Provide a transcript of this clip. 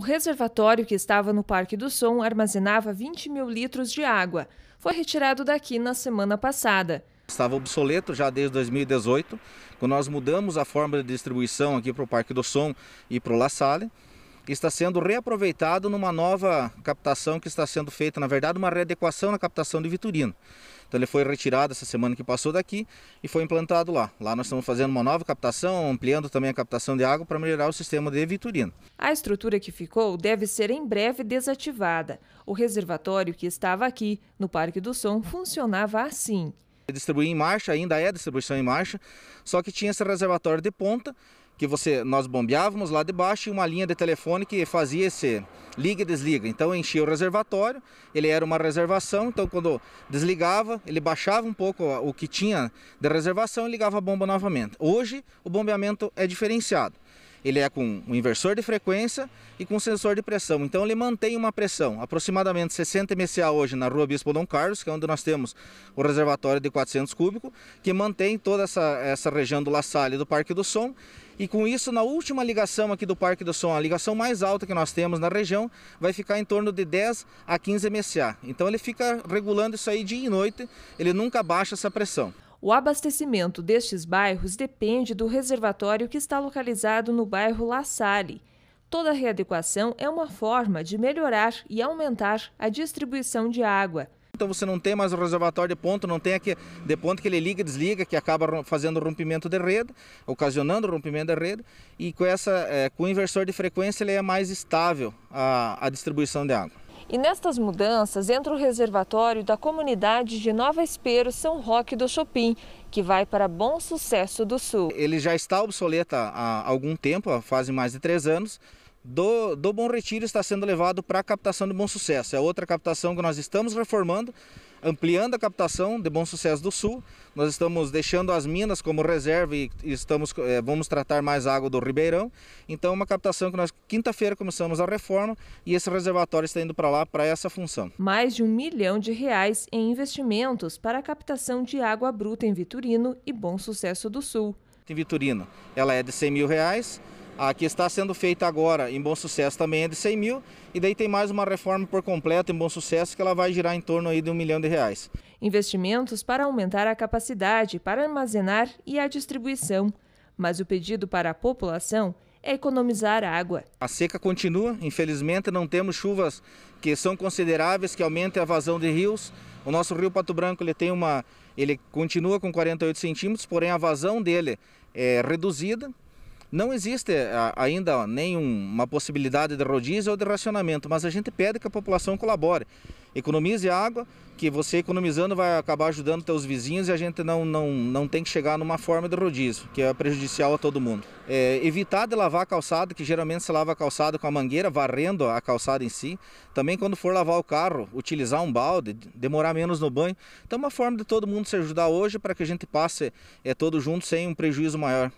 O reservatório que estava no Parque do Som armazenava 20 mil litros de água. Foi retirado daqui na semana passada. Estava obsoleto já desde 2018, quando nós mudamos a forma de distribuição aqui para o Parque do Som e para o La Salle está sendo reaproveitado numa nova captação que está sendo feita, na verdade, uma readequação na captação de Viturino. Então ele foi retirado essa semana que passou daqui e foi implantado lá. Lá nós estamos fazendo uma nova captação, ampliando também a captação de água para melhorar o sistema de Viturino. A estrutura que ficou deve ser em breve desativada. O reservatório que estava aqui, no Parque do Som, funcionava assim. Distribuir em marcha, ainda é distribuição em marcha, só que tinha esse reservatório de ponta que você nós bombeávamos lá debaixo e uma linha de telefone que fazia esse liga e desliga. Então enchia o reservatório, ele era uma reservação, então quando desligava, ele baixava um pouco o que tinha de reservação e ligava a bomba novamente. Hoje o bombeamento é diferenciado. Ele é com um inversor de frequência e com um sensor de pressão. Então ele mantém uma pressão, aproximadamente 60 MCA hoje na rua Bispo Dom Carlos, que é onde nós temos o reservatório de 400 cúbico, que mantém toda essa, essa região do La Salle do Parque do Som e com isso, na última ligação aqui do Parque do Som, a ligação mais alta que nós temos na região, vai ficar em torno de 10 a 15 MSA. Então ele fica regulando isso aí dia e noite, ele nunca baixa essa pressão. O abastecimento destes bairros depende do reservatório que está localizado no bairro La Salle. Toda readequação é uma forma de melhorar e aumentar a distribuição de água então você não tem mais o reservatório de ponto, não tem aqui de ponto que ele liga e desliga, que acaba fazendo rompimento de rede, ocasionando o rompimento de rede, e com, essa, é, com o inversor de frequência ele é mais estável a, a distribuição de água. E nestas mudanças entra o reservatório da comunidade de Nova Espero, São Roque do Chopin, que vai para Bom Sucesso do Sul. Ele já está obsoleto há algum tempo, faz mais de três anos, do, do Bom Retiro está sendo levado para a captação de Bom Sucesso. É outra captação que nós estamos reformando, ampliando a captação de Bom Sucesso do Sul. Nós estamos deixando as minas como reserva e estamos, é, vamos tratar mais água do Ribeirão. Então, é uma captação que nós, quinta-feira, começamos a reforma e esse reservatório está indo para lá para essa função. Mais de um milhão de reais em investimentos para a captação de água bruta em Viturino e Bom Sucesso do Sul. Em Viturino, ela é de 100 mil reais. A que está sendo feita agora em Bom Sucesso também é de 100 mil e daí tem mais uma reforma por completo em Bom Sucesso que ela vai girar em torno aí de um milhão de reais. Investimentos para aumentar a capacidade para armazenar e a distribuição. Mas o pedido para a população é economizar água. A seca continua, infelizmente não temos chuvas que são consideráveis, que aumentem a vazão de rios. O nosso rio Pato Branco ele tem uma, ele continua com 48 centímetros, porém a vazão dele é reduzida não existe eh, ainda nenhuma possibilidade de rodízio ou de racionamento, mas a gente pede que a população colabore. Economize água, que você economizando vai acabar ajudando seus vizinhos e a gente não, não, não tem que chegar numa forma de rodízio, que é prejudicial a todo mundo. É, evitar de lavar a calçada, que geralmente se lava a calçada com a mangueira, varrendo a calçada em si. Também quando for lavar o carro, utilizar um balde, demorar menos no banho. Então é uma forma de todo mundo se ajudar hoje para que a gente passe é, eh, todo junto sem um prejuízo maior.